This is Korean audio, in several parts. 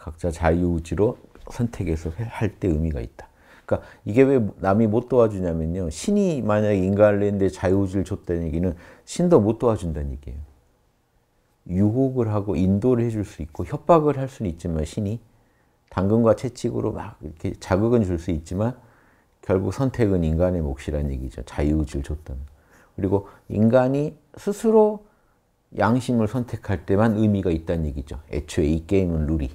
각자 자유의지로 선택해서 할 때 의미가 있다. 그러니까 이게 왜 남이 못 도와주냐면요. 신이 만약 인간인데 자유의지를 줬다는 얘기는 신도 못 도와준다는 얘기예요. 유혹을 하고 인도를 해줄 수 있고 협박을 할 수는 있지만 신이 당근과 채찍으로 막 이렇게 자극은 줄 수 있지만 결국 선택은 인간의 몫이라는 얘기죠. 자유의지를 줬다는. 그리고 인간이 스스로 양심을 선택할 때만 의미가 있다는 얘기죠. 애초에 이 게임은 룰이.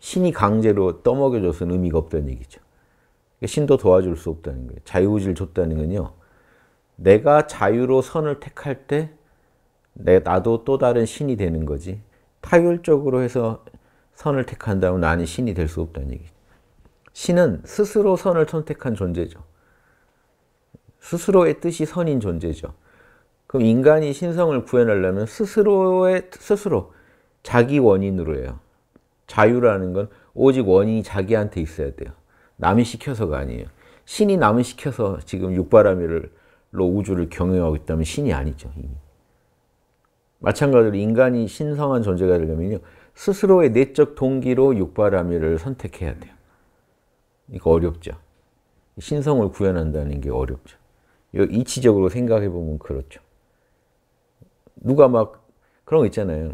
신이 강제로 떠먹여줘서는 의미가 없다는 얘기죠. 그러니까 신도 도와줄 수 없다는 거예요. 자유의지를 줬다는 건요. 내가 자유로 선을 택할 때 나도 또 다른 신이 되는 거지. 타율적으로 해서 선을 택한다면 나는 신이 될 수 없다는 얘기죠. 신은 스스로 선을 선택한 존재죠. 스스로의 뜻이 선인 존재죠. 그럼 인간이 신성을 구현하려면 스스로의 스스로 자기 원인으로 해요. 자유라는 건 오직 원인이 자기한테 있어야 돼요. 남이 시켜서가 아니에요. 신이 남을 시켜서 지금 육바라밀로 우주를 경영하고 있다면 신이 아니죠. 이미. 마찬가지로 인간이 신성한 존재가 되려면요. 스스로의 내적 동기로 육바라밀을 선택해야 돼요. 이거 어렵죠. 신성을 구현한다는 게 어렵죠. 이치적으로 생각해보면 그렇죠. 누가 막 그런 거 있잖아요.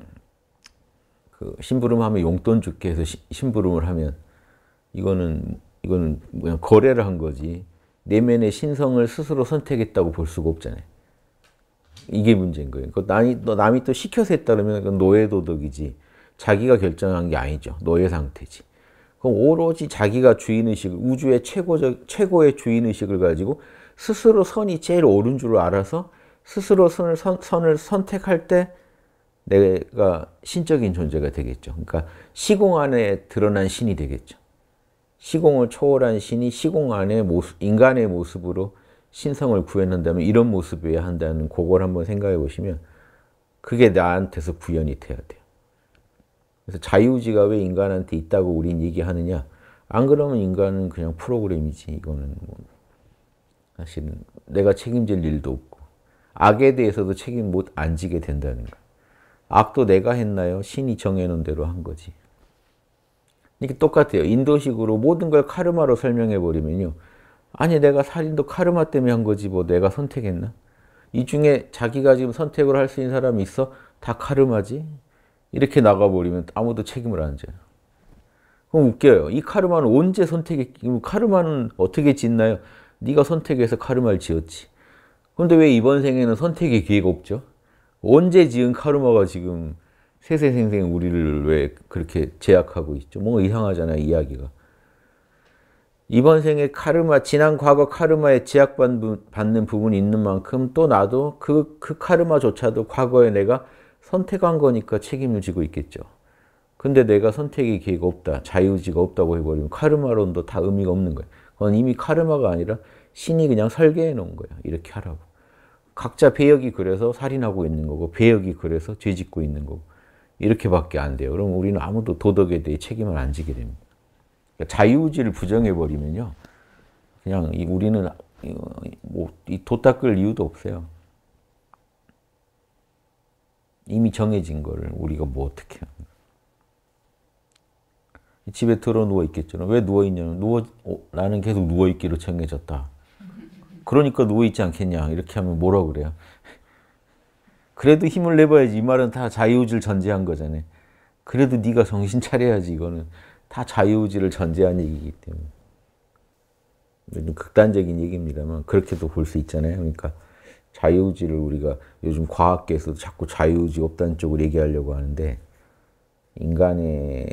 그 심부름하면 용돈 줄게 해서 시, 심부름을 하면 이거는 이거는 그냥 거래를 한 거지 내면의 신성을 스스로 선택했다고 볼 수가 없잖아요. 이게 문제인 거예요. 그 남이, 남이 또 시켜서 했다면 그건 노예 도덕이지 자기가 결정한 게 아니죠. 노예 상태지. 그럼 오로지 자기가 주인의식, 우주의 최고적, 최고의 주인의식을 가지고 스스로 선이 제일 옳은 줄 알아서 스스로 선을, 선, 선을 선택할 때 내가 신적인 존재가 되겠죠. 그러니까 시공 안에 드러난 신이 되겠죠. 시공을 초월한 신이 시공 안에 모습, 인간의 모습으로 신성을 구현한다면 이런 모습이어야 한다는 그걸 한번 생각해 보시면 그게 나한테서 구현이 돼야 돼요. 그래서 자유지가 왜 인간한테 있다고 우린 얘기하느냐? 안 그러면 인간은 그냥 프로그램이지. 이거는 뭐사실 내가 책임질 일도 없고 악에 대해서도 책임 못 안 지게 된다는 거 악도 내가 했나요? 신이 정해놓은 대로 한 거지. 이게 똑같아요. 인도식으로 모든 걸 카르마로 설명해버리면요. 아니 내가 살인도 카르마 때문에 한 거지 뭐 내가 선택했나? 이 중에 자기가 지금 선택을 할 수 있는 사람이 있어? 다 카르마지? 이렇게 나가버리면 아무도 책임을 안 져요. 그럼 웃겨요. 이 카르마는 언제 선택했, 카르마는 어떻게 짓나요? 네가 선택해서 카르마를 지었지. 그데왜 이번 생에는 선택의 기회가 없죠? 언제 지은 카르마가 지금 세세생생 우리를 왜 그렇게 제약하고 있죠? 뭔가 이상하잖아요, 이야기가. 이번 생에 카르마, 지난 과거 카르마에 제약받는 부분이 있는 만큼 또 나도 그, 그 카르마조차도 과거에 내가 선택한 거니까 책임을 지고 있겠죠. 근데 내가 선택의 기회가 없다, 자유지가 없다고 해버리면 카르마론도 다 의미가 없는 거예요. 그건 이미 카르마가 아니라 신이 그냥 설계해 놓은 거예요. 이렇게 하라고. 각자 배역이 그래서 살인하고 있는 거고 배역이 그래서 죄짓고 있는 거고 이렇게밖에 안 돼요. 그럼 우리는 아무도 도덕에 대해 책임을 안 지게 됩니다. 그러니까 자유의지를 부정해버리면요. 그냥 이 우리는 뭐 이도 닦을 이유도 없어요. 이미 정해진 거를 우리가 뭐 어떻게 해요. 집에 들어 누워 있겠죠. 왜 누워 있냐면 누워 어, 나는 계속 누워 있기로 정해졌다. 그러니까 누워있지 않겠냐 이렇게 하면 뭐라 그래요? 그래도 힘을 내봐야지 이 말은 다 자유의지를 전제한 거잖아요. 그래도 네가 정신 차려야지 이거는 다 자유의지를 전제한 얘기이기 때문에 요 극단적인 얘기입니다만 그렇게도 볼 수 있잖아요. 그러니까 자유의지를 우리가 요즘 과학계에서도 자꾸 자유의지 없다는 쪽을 얘기하려고 하는데 인간의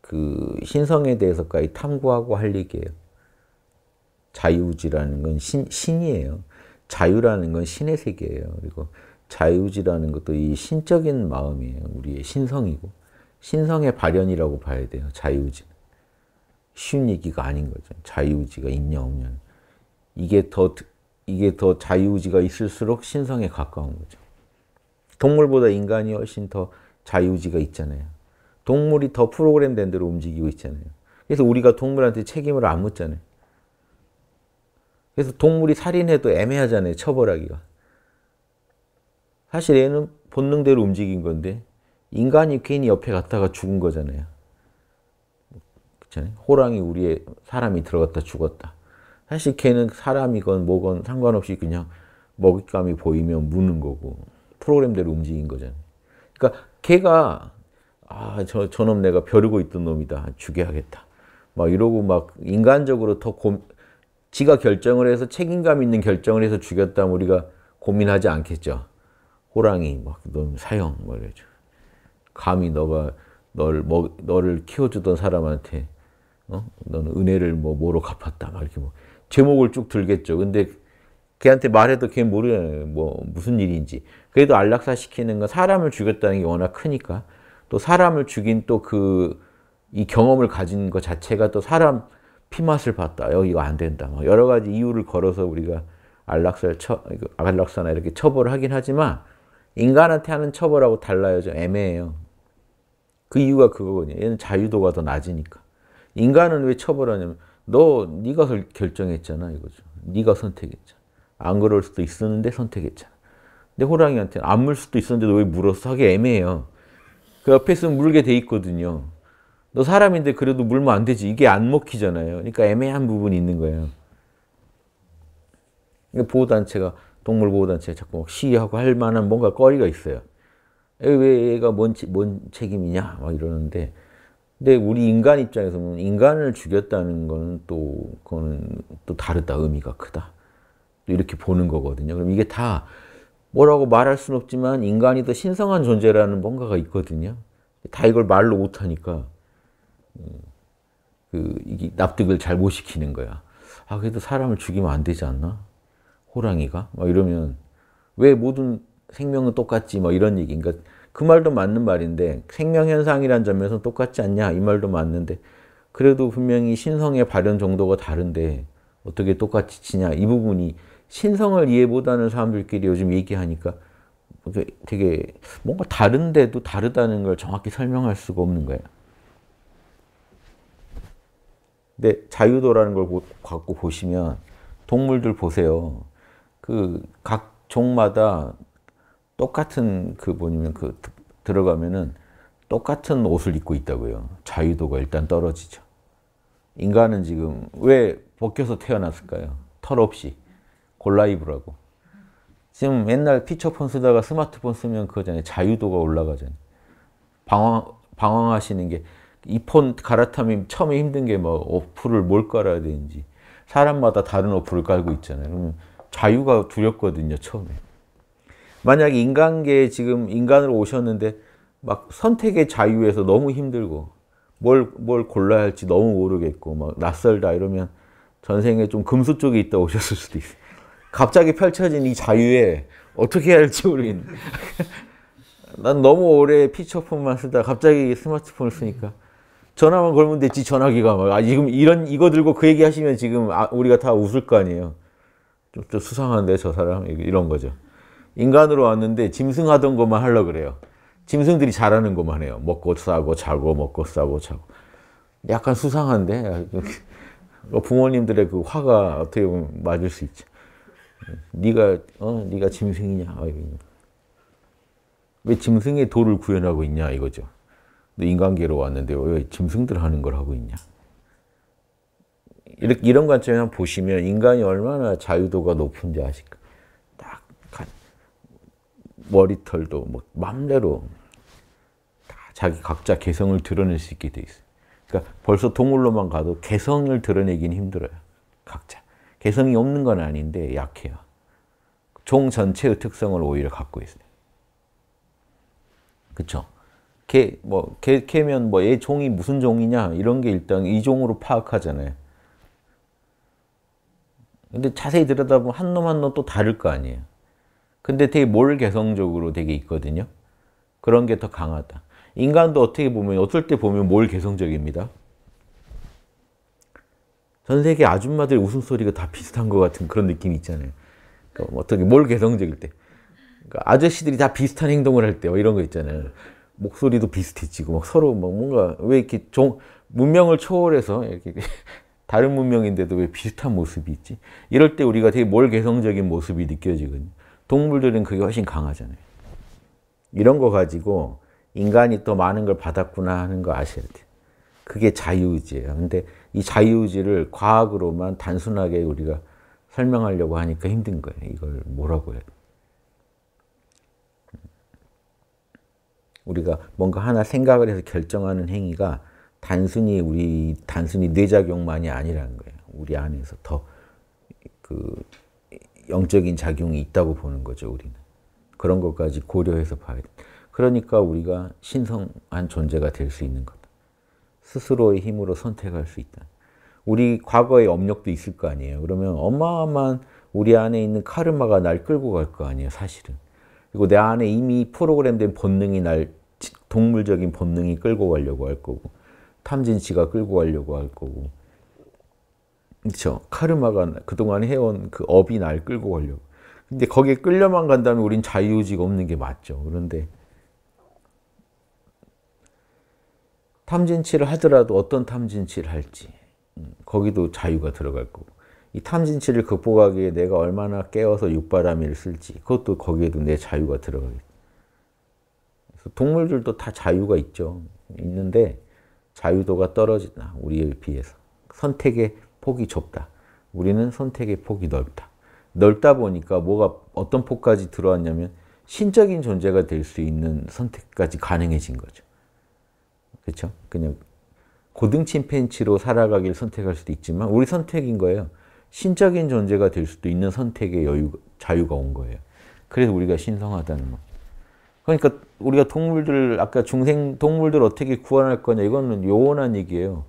그 신성에 대해서까지 탐구하고 할 얘기예요. 자유지라는 건 신, 신이에요. 자유라는 건 신의 세계예요. 그리고 자유지라는 것도 이 신적인 마음이에요. 우리의 신성이고 신성의 발현이라고 봐야 돼요. 자유지. 쉬운 얘기가 아닌 거죠. 자유지가 있냐 없냐. 이게 더 이게 더 자유지가 있을수록 신성에 가까운 거죠. 동물보다 인간이 훨씬 더 자유지가 있잖아요. 동물이 더 프로그램된 대로 움직이고 있잖아요. 그래서 우리가 동물한테 책임을 안 묻잖아요. 그래서 동물이 살인해도 애매하잖아요. 처벌하기가. 사실 얘는 본능대로 움직인 건데 인간이 괜히 옆에 갔다가 죽은 거잖아요. 그렇잖아요. 호랑이 우리의 사람이 들어갔다 죽었다. 사실 걔는 사람이건 뭐건 상관없이 그냥 먹잇감이 보이면 무는 거고 프로그램대로 움직인 거잖아요. 그러니까 걔가 아, 저, 저놈 내가 벼르고 있던 놈이다. 죽여야겠다. 막 이러고 막 인간적으로 더 고, 지가 결정을 해서 책임감 있는 결정을 해서 죽였다면 우리가 고민하지 않겠죠. 호랑이, 막, 뭐, 넌 사형, 뭐 이러죠. 감히 너가 널, 뭐, 너를 키워주던 사람한테, 어? 너 은혜를 뭐, 뭐로 갚았다, 막 이렇게 뭐, 제목을 쭉 들겠죠. 근데 걔한테 말해도 걔 모르잖아요. 뭐, 무슨 일인지. 그래도 안락사 시키는 건 사람을 죽였다는 게 워낙 크니까, 또 사람을 죽인 또 그, 이 경험을 가진 것 자체가 또 사람, 피맛을 봤다. 여기 어, 가안 된다. 뭐 여러 가지 이유를 걸어서 우리가 안락사를 처, 안락사나 이렇게 처벌을 하긴 하지만 인간한테 하는 처벌하고 달라요. 좀 애매해요. 그 이유가 그거거든요. 얘는 자유도가 더 낮으니까. 인간은 왜 처벌하냐면 너 네가 결정했잖아 이거죠. 네가 선택했잖아. 안 그럴 수도 있었는데 선택했잖아. 근데 호랑이한테는 안 물 수도 있었는데 왜 물었어? 하기 애매해요. 그 옆에 있으면 물게 돼 있거든요. 너 사람인데 그래도 물면 안 되지. 이게 안 먹히잖아요. 그러니까 애매한 부분이 있는 거예요. 그러니까 보호단체가 동물보호단체가 자꾸 막 시위하고 할 만한 뭔가 꺼리가 있어요. 왜 얘가 뭔, 뭔 책임이냐 막 이러는데 근데 우리 인간 입장에서 보면 인간을 죽였다는 거는 또 그거는 또 다르다 의미가 크다 이렇게 보는 거거든요. 그럼 이게 다 뭐라고 말할 수는 없지만 인간이 더 신성한 존재라는 뭔가가 있거든요. 다 이걸 말로 못하니까 그 납득을 잘 못 시키는 거야. 아 그래도 사람을 죽이면 안 되지 않나? 호랑이가 막 이러면 왜 모든 생명은 똑같지 뭐 이런 얘기인가? 그러니까 그 말도 맞는 말인데 생명 현상이란 점에서 똑같지 않냐 이 말도 맞는데 그래도 분명히 신성의 발현 정도가 다른데 어떻게 똑같이 치냐 이 부분이 신성을 이해 못하는 사람들끼리 요즘 얘기하니까 되게 뭔가 다른데도 다르다는 걸 정확히 설명할 수가 없는 거예요. 근데 자유도라는 걸 갖고 보시면 동물들 보세요. 그 각 종마다 똑같은 그 뭐냐면 그 들어가면은 똑같은 옷을 입고 있다고요. 자유도가 일단 떨어지죠. 인간은 지금 왜 벗겨서 태어났을까요? 털 없이 골라 입으라고. 지금 맨날 피처폰 쓰다가 스마트폰 쓰면 그거잖아요. 자유도가 올라가잖아요. 방황 방황하시는 게 이폰 갈아타면 처음에 힘든 게 뭐 어플을 뭘 깔아야 되는지 사람마다 다른 어플을 깔고 있잖아요. 그러면 자유가 두렵거든요, 처음에. 만약 인간계에 지금 인간으로 오셨는데 막 선택의 자유에서 너무 힘들고 뭘, 뭘 골라야 할지 너무 모르겠고 막 낯설다 이러면 전생에 좀 금수 쪽에 있다 오셨을 수도 있어요. 갑자기 펼쳐진 이 자유에 어떻게 해야 할지 모르겠네. 난 너무 오래 피처폰만 쓰다 갑자기 스마트폰을 쓰니까 전화만 걸면 됐지 전화기가 막 아, 지금 이런 이거 들고 그 얘기 하시면 지금 아, 우리가 다 웃을 거 아니에요. 좀, 좀 수상한데 저 사람 이런 거죠. 인간으로 왔는데 짐승하던 것만 하려 그래요. 짐승들이 잘하는 것만 해요. 먹고 싸고 자고 먹고 싸고 자고. 약간 수상한데 그 부모님들의 그 화가 어떻게 보면 맞을 수 있죠. 네가 어 네가 짐승이냐? 아, 왜 짐승의 도를 구현하고 있냐 이거죠. 너 인간계로 왔는데 왜 짐승들 하는 걸 하고 있냐? 이렇게 이런 관점에서 보시면 인간이 얼마나 자유도가 높은지 아실까? 딱 머리털도 뭐 맘대로 다 자기 각자 개성을 드러낼 수 있게 돼 있어요. 그러니까 벌써 동물로만 가도 개성을 드러내긴 힘들어요. 각자. 개성이 없는 건 아닌데 약해요. 종 전체의 특성을 오히려 갖고 있어요. 그렇죠? 개, 뭐, 개, 개면 뭐, 얘 종이 무슨 종이냐, 이런 게 일단 이 종으로 파악하잖아요. 근데 자세히 들여다보면 한 놈 한 놈 또 다를 거 아니에요. 근데 되게 뭘 개성적으로 되게 있거든요. 그런 게 더 강하다. 인간도 어떻게 보면, 어떨 때 보면 뭘 개성적입니다. 전 세계 아줌마들 웃음소리가 다 비슷한 것 같은 그런 느낌이 있잖아요. 그러니까 뭐 어떻게 뭘 개성적일 때. 그러니까 아저씨들이 다 비슷한 행동을 할 때, 뭐 이런 거 있잖아요. 목소리도 비슷해지고 막 서로 막 뭔가 왜 이렇게 종 문명을 초월해서 이렇게 다른 문명인데도 왜 비슷한 모습이 있지? 이럴 때 우리가 되게 뭘개성적인 모습이 느껴지거든요. 동물들은 그게 훨씬 강하잖아요. 이런 거 가지고 인간이 또 많은 걸 받았구나 하는 거 아셔야 돼요. 그게 자유의지예요. 근데 이 자유의지를 과학으로만 단순하게 우리가 설명하려고 하니까 힘든 거예요. 이걸 뭐라고 해야 돼? 요 우리가 뭔가 하나 생각을 해서 결정하는 행위가 단순히 우리 단순히 뇌작용만이 아니라는 거예요. 우리 안에서 더 그 영적인 작용이 있다고 보는 거죠, 우리는. 그런 것까지 고려해서 봐야 돼. 그러니까 우리가 신성한 존재가 될 수 있는 거다. 스스로의 힘으로 선택할 수 있다. 우리 과거의 업력도 있을 거 아니에요. 그러면 어마어마한 우리 안에 있는 카르마가 날 끌고 갈 거 아니에요, 사실은. 그리고 내 안에 이미 프로그램된 본능이 날 동물적인 본능이 끌고 가려고 할 거고 탐진치가 끌고 가려고 할 거고 그렇죠? 카르마가 그동안 해온 그 업이 날 끌고 가려고 근데 거기에 끌려만 간다면 우린 자유의지가 없는 게 맞죠. 그런데 탐진치를 하더라도 어떤 탐진치를 할지 음, 거기도 자유가 들어갈 거고 이 탐진치를 극복하기에 내가 얼마나 깨어서 육바람이를 쓸지 그것도 거기에도 내 자유가 들어가겠죠. 동물들도 다 자유가 있죠. 있는데 자유도가 떨어진다. 우리에 비해서. 선택의 폭이 좁다. 우리는 선택의 폭이 넓다. 넓다 보니까 뭐가 어떤 폭까지 들어왔냐면 신적인 존재가 될 수 있는 선택까지 가능해진 거죠. 그렇죠? 그냥 고등 침팬치로 살아가길 선택할 수도 있지만 우리 선택인 거예요. 신적인 존재가 될 수도 있는 선택의 여유, 자유가 온 거예요. 그래서 우리가 신성하다는 거. 그러니까 우리가 동물들 아까 중생 동물들 어떻게 구원할 거냐 이거는 요원한 얘기예요.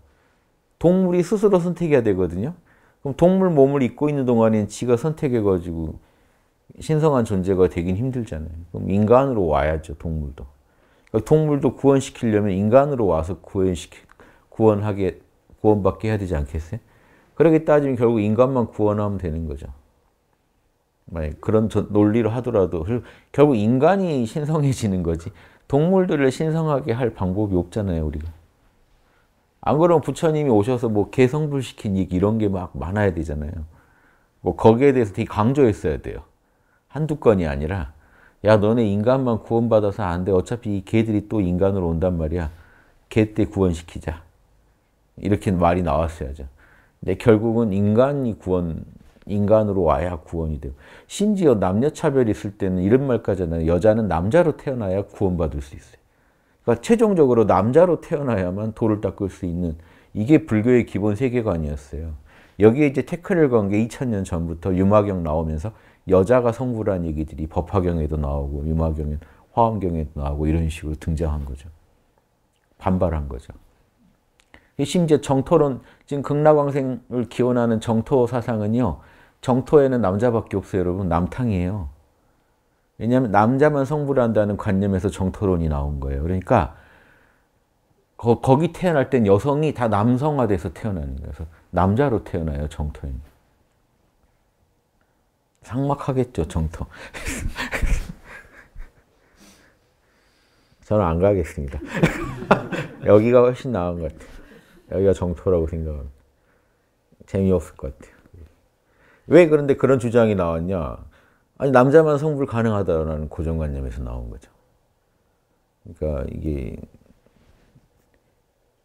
동물이 스스로 선택해야 되거든요. 그럼 동물 몸을 입고 있는 동안엔 지가 선택해가지고 신성한 존재가 되긴 힘들잖아요. 그럼 인간으로 와야죠, 동물도. 그러니까 동물도 구원시키려면 인간으로 와서 구원시키, 구원하게, 구원받게 해야 되지 않겠어요? 그렇게 따지면 결국 인간만 구원하면 되는 거죠. 그런 논리로 하더라도 결국 인간이 신성해지는 거지 동물들을 신성하게 할 방법이 없잖아요 우리가 안 그러면 부처님이 오셔서 뭐 개성불시킨 얘기 이런 게 막 많아야 되잖아요 뭐 거기에 대해서 되게 강조했어야 돼요 한두 건이 아니라 야 너네 인간만 구원받아서 안 돼 어차피 이 개들이 또 인간으로 온단 말이야 개때 구원시키자 이렇게 말이 나왔어야죠 근데 결국은 인간이 구원 인간으로 와야 구원이 되고 심지어 남녀차별이 있을 때는 이런 말까지 하는 여자는 남자로 태어나야 구원받을 수 있어요. 그러니까 최종적으로 남자로 태어나야만 돌을 닦을 수 있는 이게 불교의 기본 세계관이었어요. 여기에 이제 태클을 건 게 2000년 전부터 유마경 나오면서 여자가 성부란 얘기들이 법화경에도 나오고 유마경에 화엄경에도 나오고 이런 식으로 등장한 거죠. 반발한 거죠. 심지어 정토론, 지금 극락왕생을 기원하는 정토 사상은요. 정토에는 남자밖에 없어요, 여러분. 남탕이에요. 왜냐하면 남자만 성부를 한다는 관념에서 정토론이 나온 거예요. 그러니까 거, 기 태어날 땐 여성이 다 남성화돼서 태어나는 거예요. 그래서 남자로 태어나요, 정토에는. 상막하겠죠, 정토. 저는 안 가겠습니다. 여기가 훨씬 나은 것 같아요. 여기가 정토라고 생각합니다. 재미없을 것 같아요. 왜 그런데 그런 주장이 나왔냐? 아니 남자만 성불 가능하다라는 고정관념에서 나온 거죠. 그러니까 이게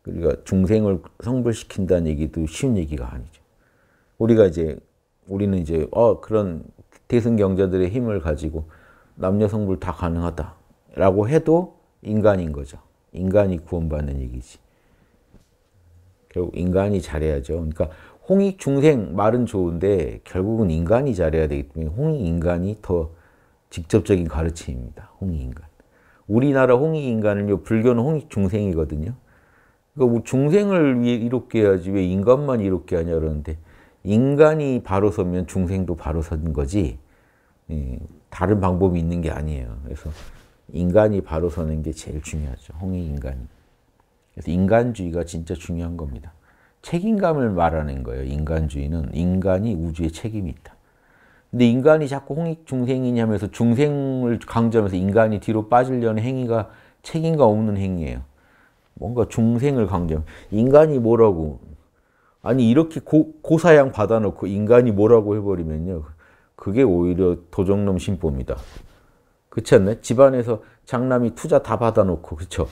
우리가 중생을 성불시킨다는 얘기도 쉬운 얘기가 아니죠. 우리가 이제 우리는 이제 어 그런 대승 경자들의 힘을 가지고 남녀 성불 다 가능하다라고 해도 인간인 거죠. 인간이 구원받는 얘기지. 결국 인간이 잘해야죠. 그러니까 홍익 중생 말은 좋은데 결국은 인간이 잘해야 되기 때문에 홍익 인간이 더 직접적인 가르침입니다. 홍익 인간. 우리나라 홍익 인간은요 불교는 홍익 중생이거든요. 그러니까 뭐 중생을 이롭게 해야지 왜 인간만 이롭게 하냐 그러는데 인간이 바로 서면 중생도 바로 선 거지 예, 다른 방법이 있는 게 아니에요. 그래서 인간이 바로 서는 게 제일 중요하죠. 홍익 인간이. 그래서 인간주의가 진짜 중요한 겁니다. 책임감을 말하는 거예요. 인간주의는 인간이 우주에 책임이 있다. 근데 인간이 자꾸 홍익 중생이냐면서 중생을 강조하면서 인간이 뒤로 빠지려는 행위가 책임감 없는 행위예요. 뭔가 중생을 강조 인간이 뭐라고 아니 이렇게 고, 고사양 받아놓고 인간이 뭐라고 해버리면요. 그게 오히려 도적놈 심보입니다. 그렇지 않나요? 집안에서 장남이 투자 다 받아놓고 그렇죠?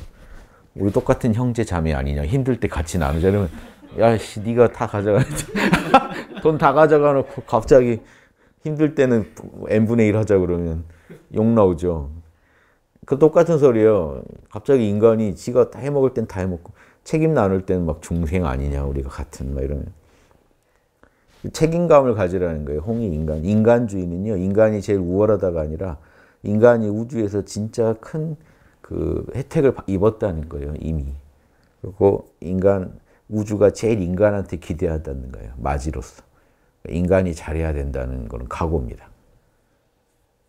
우리 똑같은 형제 자매 아니냐 힘들 때 같이 나누자 이러면 야씨 네가 다 가져가야지 돈다 가져가 놓고 갑자기 힘들 때는 n분의 1 하자 그러면 욕 나오죠 그 똑같은 소리요 갑자기 인간이 지가 다 해먹을 땐 다 해먹고 책임 나눌 때는 막 중생 아니냐 우리가 같은 막 이러면 그 책임감을 가지라는 거예요 홍이 인간 인간주의는요 인간이 제일 우월하다가 아니라 인간이 우주에서 진짜 큰 그 혜택을 입었다는 거예요 이미 그리고 인간 우주가 제일 인간한테 기대한다는 거예요. 마지로서. 인간이 잘해야 된다는 거는 각오입니다.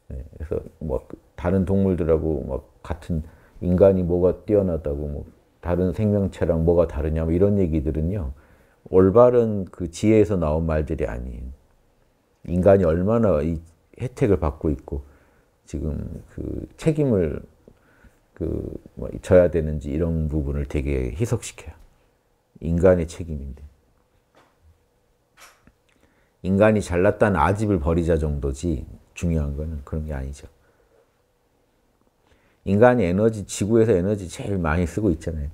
네, 그래서 뭐 그 다른 동물들하고 막 같은 인간이 뭐가 뛰어나다고 뭐 다른 생명체랑 뭐가 다르냐 뭐 이런 얘기들은요. 올바른 그 지혜에서 나온 말들이 아닌 인간이 얼마나 이 혜택을 받고 있고 지금 그 책임을 그뭐 져야 되는지 이런 부분을 되게 희석시켜요. 인간의 책임인데. 인간이 잘났다는 아집을 버리자 정도지 중요한 거는 그런 게 아니죠. 인간이 에너지, 지구에서 에너지 제일 많이 쓰고 있잖아요.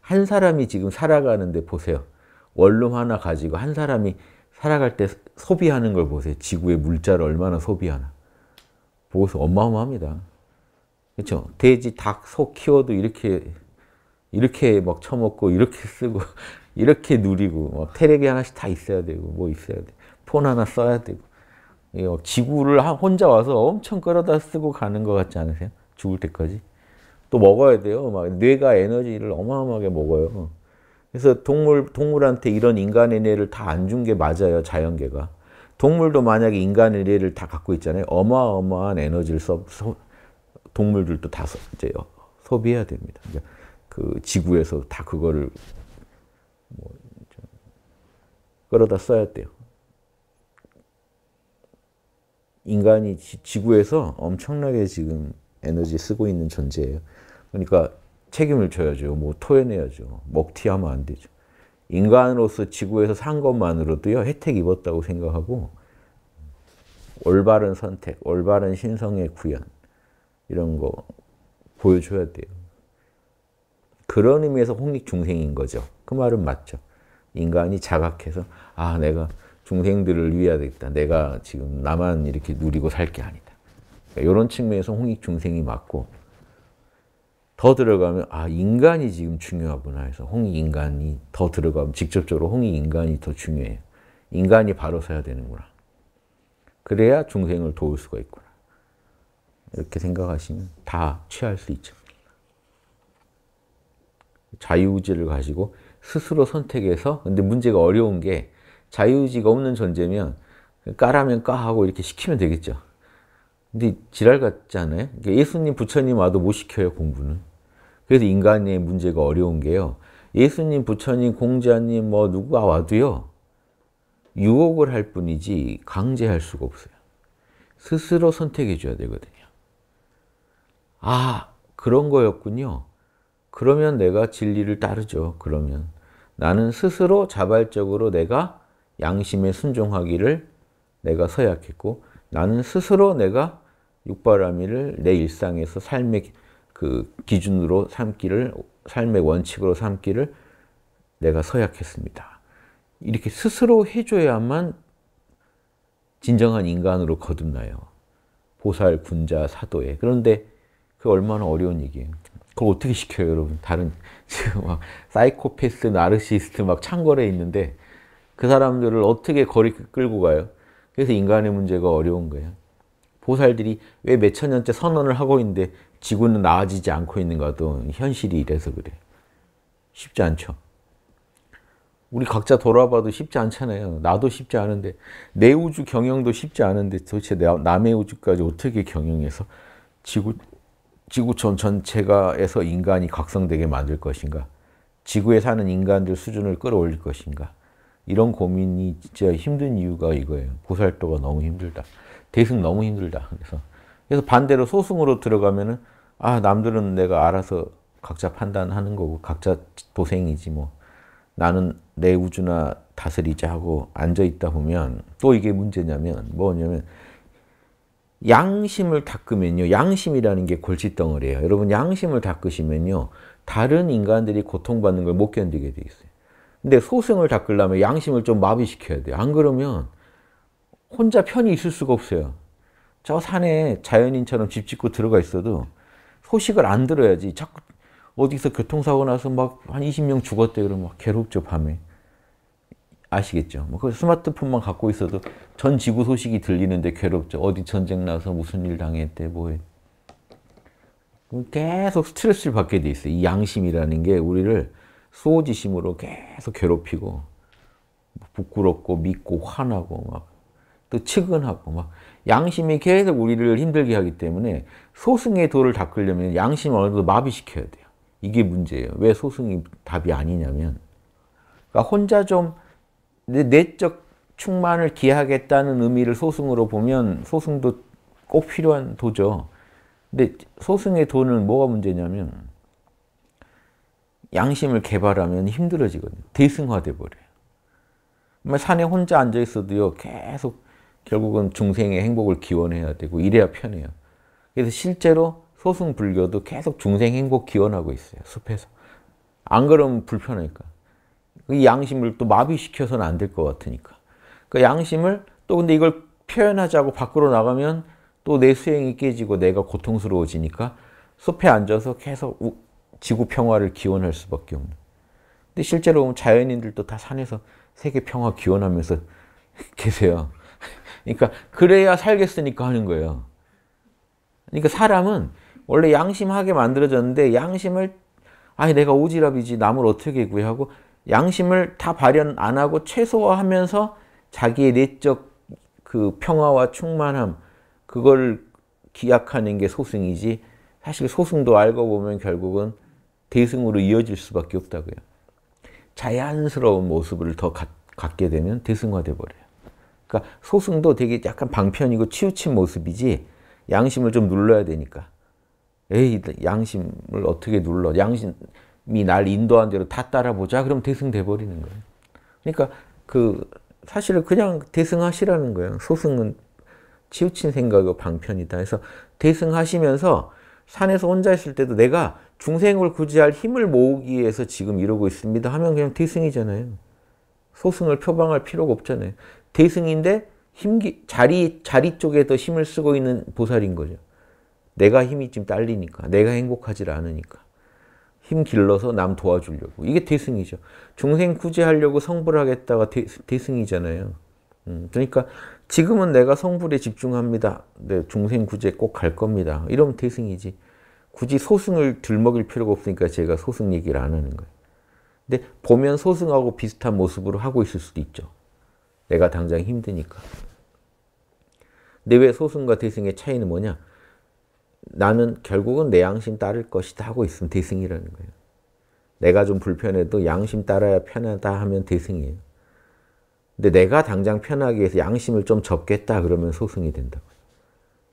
한 사람이 지금 살아가는데 보세요. 원룸 하나 가지고 한 사람이 살아갈 때 소비하는 걸 보세요. 지구의 물자를 얼마나 소비하나. 보고서 어마어마합니다. 그렇죠? 돼지, 닭, 소 키워도 이렇게 이렇게 막 처먹고 이렇게 쓰고 이렇게 누리고 막 뭐 테레비 하나씩 다 있어야 되고 뭐 있어야 돼. 폰 하나 써야 되고 예, 어, 지구를 혼자 와서 엄청 끌어다 쓰고 가는 것 같지 않으세요? 죽을 때까지 또 먹어야 돼요. 막 뇌가 에너지를 어마어마하게 먹어요. 그래서 동물 동물한테 이런 인간의 뇌를 다 안 준 게 맞아요. 자연계가 동물도 만약에 인간의 뇌를 다 갖고 있잖아요. 어마어마한 에너지를 써, 소, 동물들도 다 소, 이제 어, 소비해야 됩니다. 그러니까 그 지구에서 다 그거를 뭐 끌어다 써야 돼요. 인간이 지, 구에서 엄청나게 지금 에너지 쓰고 있는 존재예요. 그러니까 책임을 져야죠. 뭐 토해내야죠. 먹튀하면 안 되죠. 인간으로서 지구에서 산 것만으로도요 혜택 입었다고 생각하고 올바른 선택, 올바른 신성의 구현 이런 거 보여줘야 돼요. 그런 의미에서 홍익중생인 거죠. 그 말은 맞죠. 인간이 자각해서 아 내가 중생들을 위해야겠다. 내가 지금 나만 이렇게 누리고 살 게 아니다. 그러니까 이런 측면에서 홍익중생이 맞고 더 들어가면 아 인간이 지금 중요하구나 해서 홍익인간이 더 들어가면 직접적으로 홍익인간이 더 중요해요. 인간이 바로 서야 되는구나. 그래야 중생을 도울 수가 있구나. 이렇게 생각하시면 다 취할 수 있죠. 자유의지를 가지고 스스로 선택해서 근데 문제가 어려운 게 자유의지가 없는 존재면 까라면 까하고 이렇게 시키면 되겠죠. 근데 지랄 같지 않아요? 그러니까 예수님, 부처님 와도 못 시켜요, 공부는. 그래서 인간의 문제가 어려운 게요. 예수님, 부처님, 공자님 뭐 누가 와도요. 유혹을 할 뿐이지 강제할 수가 없어요. 스스로 선택해 줘야 되거든요. 아, 그런 거였군요. 그러면 내가 진리를 따르죠. 그러면 나는 스스로 자발적으로 내가 양심에 순종하기를 내가 서약했고 나는 스스로 내가 육바라밀을 내 일상에서 삶의 그 기준으로 삼기를 삶의 원칙으로 삼기를 내가 서약했습니다. 이렇게 스스로 해줘야만 진정한 인간으로 거듭나요. 보살, 군자, 사도에. 그런데 그 얼마나 어려운 얘기예요. 그걸 어떻게 시켜요, 여러분? 다른 지금 막 사이코패스, 나르시스트 막 창궐에 있는데 그 사람들을 어떻게 거리 끌고 가요? 그래서 인간의 문제가 어려운 거예요. 보살들이 왜 몇천 년째 선언을 하고 있는데 지구는 나아지지 않고 있는가도 현실이 이래서 그래. 쉽지 않죠. 우리 각자 돌아봐도 쉽지 않잖아요. 나도 쉽지 않은데 내 우주 경영도 쉽지 않은데 도대체 남의 우주까지 어떻게 경영해서 지구 지구촌 전체가에서 인간이 각성되게 만들 것인가? 지구에 사는 인간들 수준을 끌어올릴 것인가? 이런 고민이 진짜 힘든 이유가 이거예요. 고살도가 너무 힘들다. 대승 너무 힘들다. 그래서 그래서 반대로 소승으로 들어가면은 아 남들은 내가 알아서 각자 판단하는 거고 각자 도생이지 뭐 나는 내 우주나 다스리자 하고 앉아 있다 보면 또 이게 문제냐면 뭐냐면 양심을 닦으면요. 양심이라는 게 골칫덩어리예요. 여러분 양심을 닦으시면요. 다른 인간들이 고통받는 걸 못 견디게 돼 있어요. 근데 소생을 닦으려면 양심을 좀 마비시켜야 돼요. 안 그러면 혼자 편히 있을 수가 없어요. 저 산에 자연인처럼 집 짓고 들어가 있어도 소식을 안 들어야지. 자꾸 어디서 교통사고 나서 막 한 20명 죽었대 그러면 막 괴롭죠 밤에. 아시겠죠. 뭐 그 스마트폰만 갖고 있어도 전 지구 소식이 들리는데 괴롭죠. 어디 전쟁 나서 무슨 일 당했대, 뭐에 계속 스트레스를 받게 돼 있어요. 이 양심이라는 게 우리를 수지심으로 계속 괴롭히고 뭐 부끄럽고 믿고 화나고 막또 측은하고 막 양심이 계속 우리를 힘들게 하기 때문에 소승의 도를 닦으려면 양심을 어느 정도 마비시켜야 돼요. 이게 문제예요. 왜 소승이 답이 아니냐면 그러니까 혼자 좀 내적 충만을 기하겠다는 의미를 소승으로 보면 소승도 꼭 필요한 도죠. 근데 소승의 도는 뭐가 문제냐면 양심을 개발하면 힘들어지거든요. 대승화돼 버려요. 정말 뭐 산에 혼자 앉아 있어도요. 계속 결국은 중생의 행복을 기원해야 되고 이래야 편해요. 그래서 실제로 소승 불교도 계속 중생 행복 기원하고 있어요. 숲에서. 안 그러면 불편하니까. 이 양심을 또 마비시켜서는 안 될 것 같으니까. 그 양심을 또 근데 이걸 표현하지 고 밖으로 나가면 또 내 수행이 깨지고 내가 고통스러워지니까 숲에 앉아서 계속 우, 지구 평화를 기원할 수밖에 없는. 근데 실제로 보면 자연인들도 다 산에서 세계 평화 기원하면서 계세요. 그러니까 그래야 살겠으니까 하는 거예요. 그러니까 사람은 원래 양심하게 만들어졌는데 양심을 아니 내가 오지랖이지 남을 어떻게 구해 하고 양심을 다 발현 안 하고 최소화하면서 자기의 내적 그 평화와 충만함 그걸 기약하는 게 소승이지 사실 소승도 알고 보면 결국은 대승으로 이어질 수밖에 없다고요. 자연스러운 모습을 더 갖, 갖게 되면 대승화돼 버려요. 그러니까 소승도 되게 약간 방편이고 치우친 모습이지 양심을 좀 눌러야 되니까. 에이 양심을 어떻게 눌러? 양심 하나님이 날 인도한 대로 다 따라보자. 그럼 대승돼 버리는 거예요. 그러니까 그사실 그냥 대승하시라는 거예요. 소승은 치우친 생각이 방편이다. 그서 대승하시면서 산에서 혼자 있을 때도 내가 중생을 구제할 힘을 모으기 위해서 지금 이러고 있습니다 하면 그냥 대승이잖아요. 소승을 표방할 필요가 없잖아요. 대승인데 힘기, 자리, 자리 쪽에 더 힘을 쓰고 있는 보살인 거죠. 내가 힘이 지금 딸리니까, 내가 행복하지 않으니까. 힘 길러서 남 도와주려고. 이게 대승이죠. 중생 구제하려고 성불하겠다가 대, 대승이잖아요. 음, 그러니까 지금은 내가 성불에 집중합니다. 네, 중생 구제 꼭 갈 겁니다. 이러면 대승이지. 굳이 소승을 들먹일 필요가 없으니까 제가 소승 얘기를 안 하는 거예요. 근데 보면 소승하고 비슷한 모습으로 하고 있을 수도 있죠. 내가 당장 힘드니까. 근데 왜 소승과 대승의 차이는 뭐냐? 나는 결국은 내 양심 따를 것이다 하고 있으면 대승이라는 거예요. 내가 좀 불편해도 양심 따라야 편하다 하면 대승이에요. 근데 내가 당장 편하기 위해서 양심을 좀 접겠다 그러면 소승이 된다고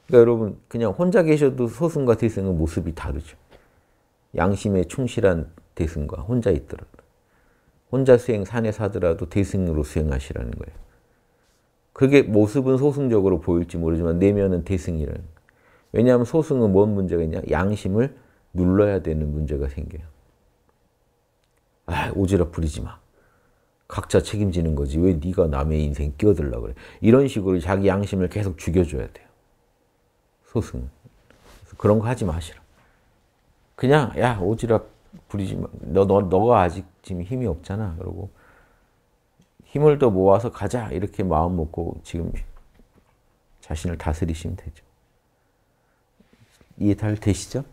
그러니까 여러분 그냥 혼자 계셔도 소승과 대승은 모습이 다르죠. 양심에 충실한 대승과 혼자 있더라도 혼자 수행 산에서 더라도 대승으로 수행하시라는 거예요. 그게 모습은 소승적으로 보일지 모르지만 내면은 대승이라는 거예요. 왜냐하면 소승은 뭔 문제가 있냐? 양심을 눌러야 되는 문제가 생겨요. 아, 오지랖 부리지 마. 각자 책임지는 거지. 왜 네가 남의 인생 끼어들라 그래. 이런 식으로 자기 양심을 계속 죽여줘야 돼요. 소승은. 그런 거 하지 마시라. 그냥 야 오지랖 부리지 마. 너, 너, 너가 아직 지금 힘이 없잖아. 그러고 힘을 더 모아서 가자 이렇게 마음 먹고 지금 자신을 다스리시면 되죠. 이해잘 되시죠?